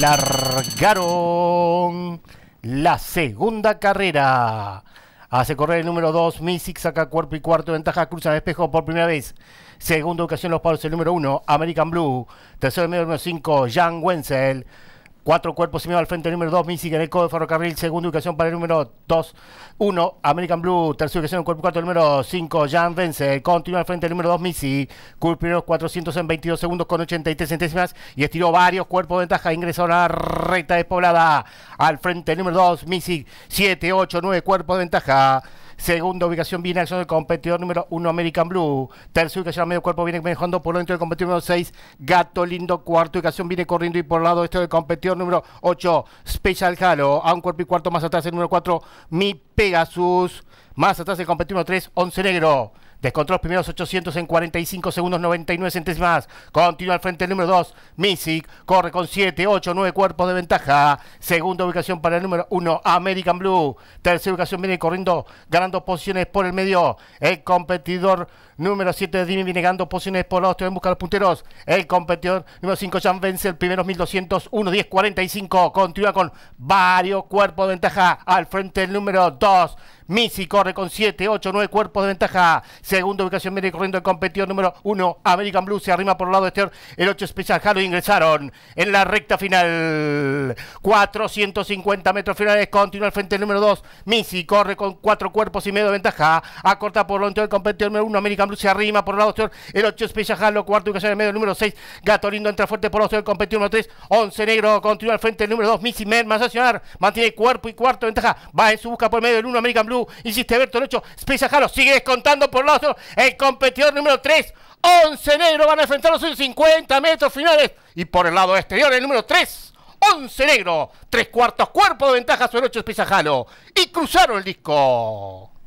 largaron la segunda carrera. Hace correr el número 2, Misic saca cuerpo y cuarto de ventaja, cruza el espejo por primera vez. Segunda ocasión los palos el número 1, American Blue. Tercero el número 5, Jan Wenzel. Cuatro cuerpos y al frente, número 2, Michigan, el de Ferrocarril, segunda ubicación para el número 2, 1, American Blue, tercera ubicación, cuerpo 4, número 5, Jan Vence, continúa al frente, el número 2, Missy, cumplió 400 en 22 segundos con 83 centésimas y estiró varios cuerpos de ventaja, ingresó a la recta despoblada, al frente, el número 2, Missy, 7, 8, 9 cuerpos de ventaja. Segunda ubicación viene acción del competidor número 1 American Blue. Tercera ubicación a medio cuerpo viene mejorando por dentro del competidor número 6 Gato Lindo. Cuarta ubicación viene corriendo y por el lado esto del competidor número 8 Special Halo. A un cuerpo y cuarto más atrás el número 4 Mi Pegasus. Más atrás el competidor número 3 Once Negro descontó los primeros 800 en 45 segundos 99 centésimas. Continúa al frente el número 2, Misic. Corre con 7, 8, 9 cuerpos de ventaja. Segunda ubicación para el número 1, American Blue. Tercera ubicación viene corriendo, ganando posiciones por el medio. El competidor número 7 de Dimi viene ganando posiciones por los en buscar los punteros. El competidor número 5, Jan el primeros 1201, 10, 45. Continúa con varios cuerpos de ventaja al frente el número 2. Missy corre con 7, 8, 9 cuerpos de ventaja. Segunda ubicación viene corriendo el competidor número 1. American Blue se arrima por el lado exterior. El 8 Special Halo ingresaron en la recta final. 450 metros finales. Continúa el frente el número 2. Missy corre con 4 cuerpos y medio de ventaja. Acorta por lo anterior el competidor número 1. American Blue se arrima por el lado exterior. El 8 Special Halo. Cuarta ubicación en medio el número 6. Gatorindo entra fuerte por el lado exterior. competidor número 3. 11 Negro continúa al frente el número 2. Missy Men más accionar. Mantiene cuerpo y cuarto de ventaja. Va en su busca por el medio del 1 American Blue. Insiste Berto, el 8, hecho. sigue descontando por los El competidor número 3, 11 negro, van a enfrentar los 50 metros finales. Y por el lado exterior, el número 3, Once negro. Tres cuartos cuerpo de ventaja sobre 8 Espizajalo Y cruzaron el disco.